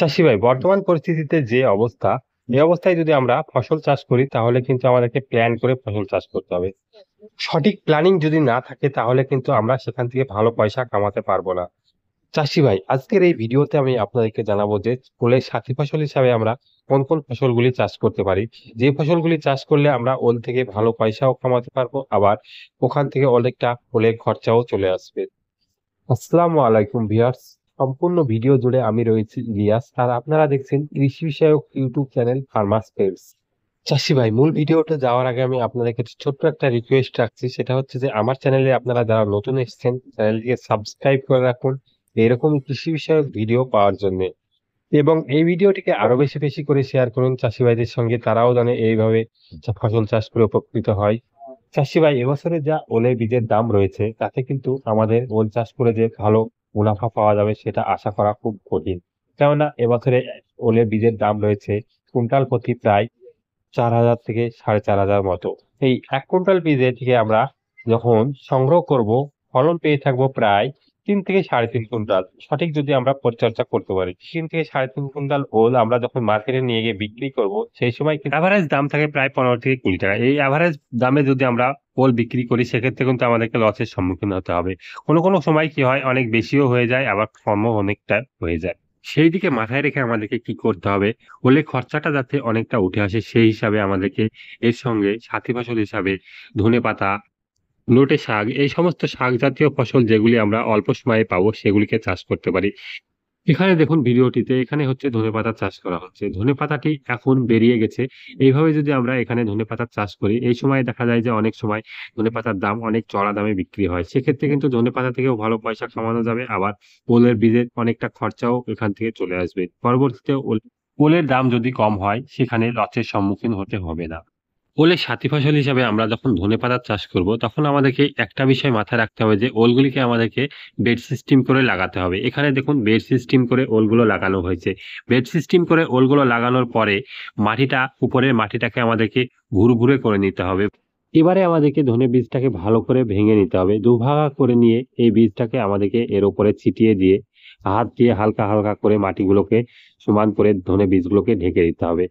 চাষি ভাই বর্তমান পরিস্থিতিতে যে অবস্থা এই অবস্থায় যদি আমরা ফসল চাষ করি তাহলে কিন্তু আমাদেরকে প্ল্যান করে ফসল চাষ করতে হবে সঠিক প্ল্যানিং যদি না থাকে তাহলে কিন্তু আমরা সেখান থেকে ভালো পয়সা কামাতে পারবো না চাষি ভাই আজকের এই ভিডিওতে আমি আপনাদেরকে জানাবো যে স্কুলের সাথী ফসল হিসাবে আমরা কোন কোন ফসলগুলি চাষ করতে পারি যে ফসলগুলি চাষ করলে আমরা ওল থেকে ভালো পয়সাও কামাতে পারবো আবার ওখান থেকে অনেকটা ফুলের খরচাও চলে আসবে আসসালামু আলাইকুম ভিয়ার্স সম্পূর্ণ ভিডিও জুড়ে আমি রয়েছি ইলিয়াস আর আপনারা দেখছেন কৃষি বিষয়ক ইউটিউব চ্যানেল ফার্মাস পেপস চাষি ভাই মূল ভিডিওটা যাওয়ার আগে আমি আপনাদের কাছে ছোট্ট একটা রিকোয়েস্ট রাখছি সেটা হচ্ছে যে আমার চ্যানেলে আপনারা যারা নতুন এসছেন চ্যানেলটিকে সাবস্ক্রাইব করে রাখুন এরকম কৃষি বিষয়ক ভিডিও পাওয়ার জন্য এবং এই ভিডিওটিকে আরো বেশি বেশি করে শেয়ার করুন চাষি ভাইদের সঙ্গে তারাও জানে এইভাবে ফসল চাষ করে উপকৃত হয় চাষি ভাই এবছরে যা ওলে বীজের দাম রয়েছে তাতে কিন্তু আমাদের ওল চাষ করে যে ভালো মুনাফা পাওয়া যাবে সেটা আশা করা খুব কঠিন কেননা এবছরে ওলের বীজের দাম রয়েছে কুইন্টাল প্রতি প্রায় চার হাজার থেকে সাড়ে চার হাজার মতো এই এক কুইন্টাল বীজে থেকে আমরা যখন সংগ্রহ করব ফলন পেয়ে থাকবো প্রায় তিন থেকে সাড়ে তিন কুইন্টাল সঠিক যদি আমরা পরিচর্যা করতে পারি তিন থেকে সাড়ে তিন কুইন্টাল ওল আমরা যখন মার্কেটে নিয়ে গিয়ে বিক্রি করব সেই সময় অ্যাভারেজ দাম থাকে প্রায় পনেরো থেকে কুড়ি টাকা এই অ্যাভারেজ দামে যদি আমরা ওল বিক্রি করি সেক্ষেত্রে কিন্তু আমাদেরকে লসের সম্মুখীন হতে হবে কোনো কোনো সময় কি হয় অনেক বেশিও হয়ে যায় আবার কমও অনেকটা হয়ে যায় সেই দিকে মাথায় রেখে আমাদেরকে কি করতে হবে হলে খরচাটা যাতে অনেকটা উঠে আসে সেই হিসাবে আমাদেরকে এর সঙ্গে সাথী ফসল হিসাবে ধনে পাতা লোটে শাক এই সমস্ত শাক জাতীয় ফসল যেগুলি আমরা অল্প সময়ে পাবো সেগুলিকে চাষ করতে পারি এখানে দেখুন ভিডিওটিতে এখানে হচ্ছে ধনে পাতা চাষ করা হচ্ছে ধনে পাতাটি এখন বেরিয়ে গেছে এইভাবে যদি আমরা এখানে ধনে পাতা চাষ করি এই সময় দেখা যায় যে অনেক সময় ধনে পাতার দাম অনেক চড়া দামে বিক্রি হয় সেক্ষেত্রে কিন্তু ধনে পাতা থেকেও ভালো পয়সা কমানো যাবে আবার ওলের বীজের অনেকটা খরচাও এখান থেকে চলে আসবে পরবর্তীতে ওলের দাম যদি কম হয় সেখানে লচের সম্মুখীন হতে হবে না ওলের সাথী ফসল হিসাবে আমরা যখন ধনে পাতার চাষ করব তখন আমাদেরকে একটা বিষয় মাথায় রাখতে হবে যে ওলগুলিকে আমাদেরকে বেড সিস্টেম করে লাগাতে হবে এখানে দেখুন বেড সিস্টেম করে ওলগুলো লাগানো হয়েছে বেড সিস্টেম করে ওলগুলো লাগানোর পরে মাটিটা উপরের মাটিটাকে আমাদেরকে ঘুরে ঘুরে করে নিতে হবে এবারে আমাদেরকে ধনে বীজটাকে ভালো করে ভেঙে নিতে হবে দুভাগা করে নিয়ে এই বীজটাকে আমাদেরকে এর উপরে ছিটিয়ে দিয়ে হাত দিয়ে হালকা হালকা করে মাটিগুলোকে সমান করে ধনে বীজগুলোকে ঢেকে দিতে হবে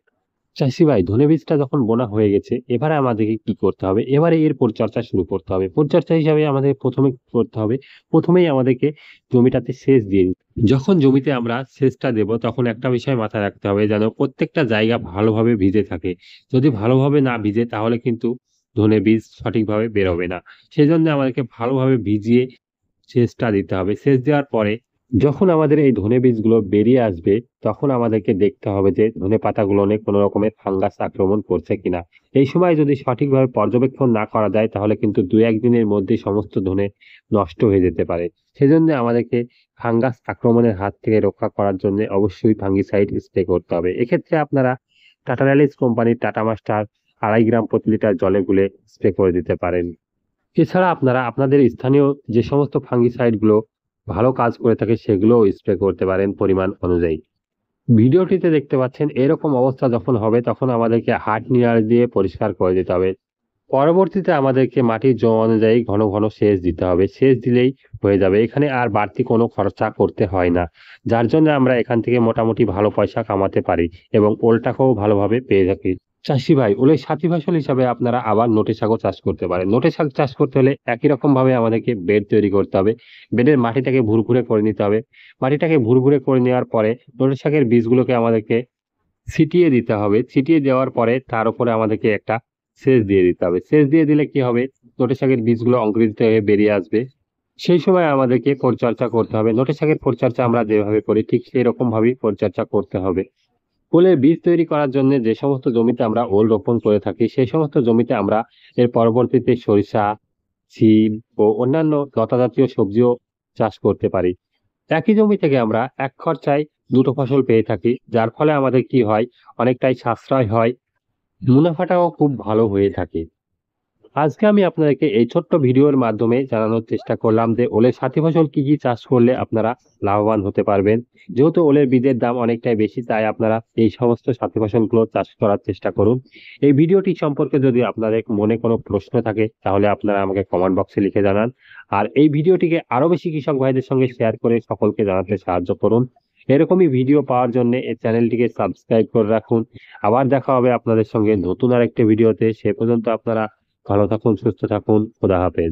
চাষি ভাই ধনে বীজটা যখন বোনা হয়ে গেছে এবারে আমাদেরকে কি করতে হবে এবারে এর পরিচর্যা শুরু করতে হবে পরিচর্যা হিসাবে আমাদের প্রথমে করতে হবে প্রথমেই আমাদেরকে জমিটাতে সেচ দিয়ে যখন জমিতে আমরা সেচটা দেব তখন একটা বিষয় মাথায় রাখতে হবে যেন প্রত্যেকটা জায়গা ভালোভাবে ভিজে থাকে যদি ভালোভাবে না ভিজে তাহলে কিন্তু ধনে বীজ সঠিকভাবে বেরোবে না সেই জন্য আমাদেরকে ভালোভাবে ভিজিয়ে সেচটা দিতে হবে সেচ দেওয়ার পরে যখন আমাদের এই ধনে বীজগুলো বেরিয়ে আসবে তখন আমাদেরকে দেখতে হবে যে ধনে পাতাগুলো অনেক কোনো রকমের ফাঙ্গাস আক্রমণ করছে কিনা এই সময় যদি সঠিকভাবে পর্যবেক্ষণ না করা যায় তাহলে কিন্তু দু একদিনের মধ্যে সমস্ত ধনে নষ্ট হয়ে যেতে পারে সেজন্য আমাদেরকে ফাঙ্গাস আক্রমণের হাত থেকে রক্ষা করার জন্য অবশ্যই ফাঙ্গিসাইড স্প্রে করতে হবে এক্ষেত্রে আপনারা টাটা রালিস কোম্পানির টাটা মাস্টার আড়াই গ্রাম প্রতি লিটার জলে গুলে স্প্রে করে দিতে পারেন এছাড়া আপনারা আপনাদের স্থানীয় যে সমস্ত ফাঙ্গিসাইডগুলো ভালো কাজ করে থাকে সেগুলোও স্প্রে করতে পারেন পরিমাণ অনুযায়ী ভিডিওটিতে দেখতে পাচ্ছেন এরকম অবস্থা যখন হবে তখন আমাদেরকে হাট নিয়ার দিয়ে পরিষ্কার করে দিতে হবে পরবর্তীতে আমাদেরকে মাটির জমা অনুযায়ী ঘন ঘন সেচ দিতে হবে সেচ দিলেই হয়ে যাবে এখানে আর বাড়তি কোনো খরচা করতে হয় না যার জন্য আমরা এখান থেকে মোটামুটি ভালো পয়সা কামাতে পারি এবং ওলটাকেও ভালোভাবে পেয়ে থাকি চাষি ভাই ওলে সাথী ফসল হিসাবে আপনারা আবার নোটে শাকও চাষ করতে পারেন নোটে শাক চাষ করতে হলে একই রকমভাবে আমাদেরকে বেড তৈরি করতে হবে বেডের মাটিটাকে ভুরঘুরে করে নিতে হবে মাটিটাকে ভুরঘুরে করে নেওয়ার পরে নোটে শাকের বীজগুলোকে আমাদেরকে ছিটিয়ে দিতে হবে ছিটিয়ে দেওয়ার পরে তার উপরে আমাদেরকে একটা সেচ দিয়ে দিতে হবে সেচ দিয়ে দিলে কি হবে নোটে শাকের বীজগুলো অঙ্কুরিত হয়ে বেরিয়ে আসবে সেই সময় আমাদেরকে পরিচর্যা করতে হবে নোটে শাকের পরিচর্যা আমরা যেভাবে করি ঠিক সেই রকমভাবেই পরিচর্যা করতে হবে ফুলের বীজ তৈরি করার জন্য যে সমস্ত জমিতে আমরা ওল রোপণ করে থাকি সেই সমস্ত জমিতে আমরা এর পরবর্তীতে সরিষা শিম ও অন্যান্য লতাজাতীয় সবজিও চাষ করতে পারি একই জমি থেকে আমরা এক খরচায় দুটো ফসল পেয়ে থাকি যার ফলে আমাদের কি হয় অনেকটাই সাশ্রয় হয় মুনাফাটাও খুব ভালো হয়ে থাকে আজকে আমি আপনাদেরকে এই ছোট্ট ভিডিওর মাধ্যমে জানানোর চেষ্টা করলাম যে ওলের সাথী ফসল কী কী চাষ করলে আপনারা লাভবান হতে পারবেন যেহেতু ওলের বীজের দাম অনেকটাই বেশি তাই আপনারা এই সমস্ত সাথী ফসলগুলো চাষ করার চেষ্টা করুন এই ভিডিওটি সম্পর্কে যদি আপনাদের মনে কোনো প্রশ্ন থাকে তাহলে আপনারা আমাকে কমেন্ট বক্সে লিখে জানান আর এই ভিডিওটিকে আরও বেশি কৃষক ভাইদের সঙ্গে শেয়ার করে সকলকে জানাতে সাহায্য করুন এরকমই ভিডিও পাওয়ার জন্য এই চ্যানেলটিকে সাবস্ক্রাইব করে রাখুন আবার দেখা হবে আপনাদের সঙ্গে নতুন আর একটি ভিডিওতে সে পর্যন্ত আপনারা ভালো থাকুন সুস্থ থাকুন খোদা হাফেজ